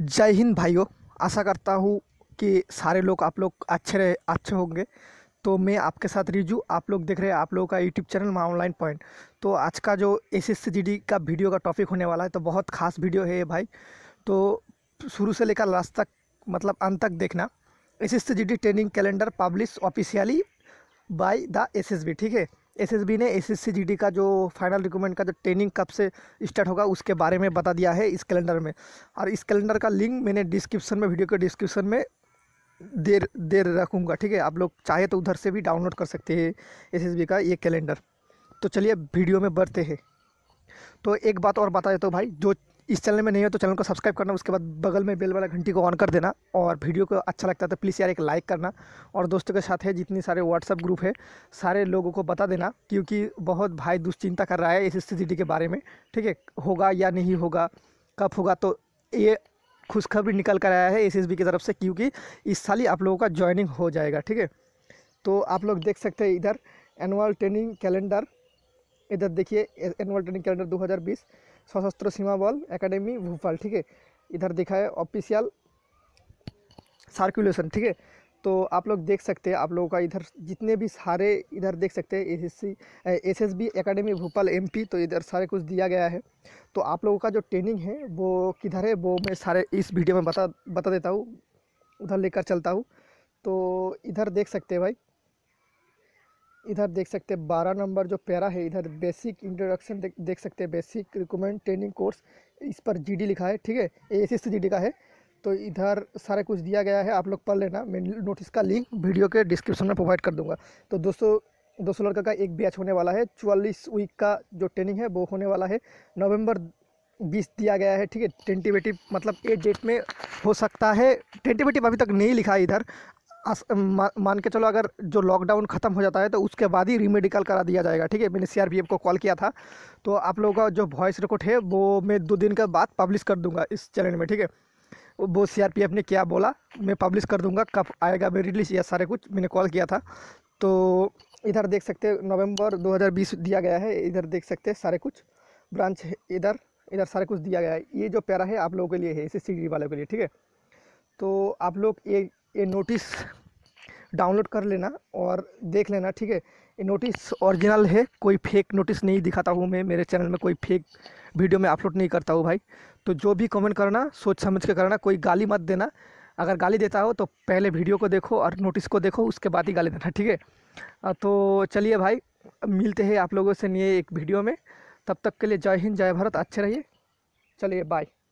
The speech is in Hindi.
जय हिंद भाइयों आशा करता हूँ कि सारे लोग आप लोग अच्छे रहे अच्छे होंगे तो मैं आपके साथ रिजू आप लोग देख रहे हैं आप लोगों का YouTube channel Maa online point तो आज का जो एस एस का वीडियो का टॉपिक होने वाला है तो बहुत खास वीडियो है ये भाई तो शुरू से लेकर लास्ट तक मतलब अंत तक देखना S S training calendar publish officially by the S ठीक है एसएसबी ने एसएससी जीडी का जो फाइनल रिक्रूटमेंट का जो ट्रेनिंग कब से स्टार्ट होगा उसके बारे में बता दिया है इस कैलेंडर में और इस कैलेंडर का लिंक मैंने डिस्क्रिप्शन में वीडियो के डिस्क्रिप्शन में देर देर रखूँगा ठीक है आप लोग चाहे तो उधर से भी डाउनलोड कर सकते हैं बी का ये कैलेंडर तो चलिए वीडियो में बढ़ते हैं तो एक बात और बता देता हूँ भाई जो इस चैनल में नहीं हो तो चैनल को सब्सक्राइब करना उसके बाद बगल में बेल वाला घंटी को ऑन कर देना और वीडियो को अच्छा लगता है तो प्लीज़ यार एक लाइक करना और दोस्तों के साथ है जितने सारे व्हाट्सअप ग्रुप है सारे लोगों को बता देना क्योंकि बहुत भाई दुश्चिंता कर रहा है इस स्थिति के बारे में ठीक है होगा या नहीं होगा कब होगा तो ये खुशखबरी निकल कर आया है एस की तरफ से क्योंकि इस साल ही आप लोगों का ज्वाइनिंग हो जाएगा ठीक है तो आप लोग देख सकते हैं इधर एनुअल ट्रेनिंग कैलेंडर इधर देखिए एनुअल ट्रेनिंग कैलेंडर 2020 सशस्त्र सीमा बल एकेडमी भोपाल ठीक है इधर दिखा है ऑफिशियल सर्कुलेशन ठीक है तो आप लोग देख सकते हैं आप लोगों का इधर जितने भी सारे इधर देख सकते हैं SSC SSB academy Bhopal MP तो इधर सारे कुछ दिया गया है तो आप लोगों का जो ट्रेनिंग है वो किधर है वो मैं सारे इस वीडियो में बता बता देता हूँ उधर लेकर चलता हूँ तो इधर देख सकते हैं भाई इधर देख सकते हैं बारह नंबर जो पैरा है इधर बेसिक इंट्रोडक्शन देख, देख सकते हैं बेसिक रिकमेंड ट्रेनिंग कोर्स इस पर जीडी लिखा है ठीक है ए एस जीडी का है तो इधर सारा कुछ दिया गया है आप लोग पढ़ लेना मैं नोटिस का लिंक वीडियो के डिस्क्रिप्शन में प्रोवाइड कर दूंगा तो दोस्तों दो सौ लड़का का एक बैच होने वाला है चवालीस वीक का जो ट्रेनिंग है वो होने वाला है नवंबर बीस दिया गया है ठीक है टेंटिवेटिव मतलब ए डेट में हो सकता है टेंटिवेटिव अभी तक नहीं लिखा है इधर मान के चलो अगर जो लॉकडाउन ख़त्म हो जाता है तो उसके बाद ही रीमेडिकल करा दिया जाएगा ठीक है मैंने सीआरपीएफ को कॉल किया था तो आप लोगों का जो वॉइस रिकॉर्ड है वो मैं दो दिन के बाद पब्लिश कर दूंगा इस चैनल में ठीक है वो सीआरपीएफ ने क्या बोला मैं पब्लिश कर दूंगा कब आएगा मैं रिलीज या सारे कुछ मैंने कॉल किया था तो इधर देख सकते हैं नवंबर 2020 दिया गया है इधर देख सकते हैं सारे कुछ ब्रांच इधर इधर सारे कुछ दिया गया है ये जो प्यारा है आप लोगों के लिए है इसे सी वालों के लिए ठीक है तो आप लोग ये ये नोटिस डाउनलोड कर लेना और देख लेना ठीक है ये नोटिस ओरिजिनल है कोई फेक नोटिस नहीं दिखाता हूँ मैं मेरे चैनल में कोई फेक वीडियो में अपलोड नहीं करता हूँ भाई तो जो भी कमेंट करना सोच समझ के करना कोई गाली मत देना अगर गाली देता हो तो पहले वीडियो को देखो और नोटिस को देखो उसके बाद ही गाली देना ठीक है तो चलिए भाई मिलते हैं आप लोगों से नए एक वीडियो में तब तक के लिए जय हिंद जय भारत अच्छे रहिए चलिए बाय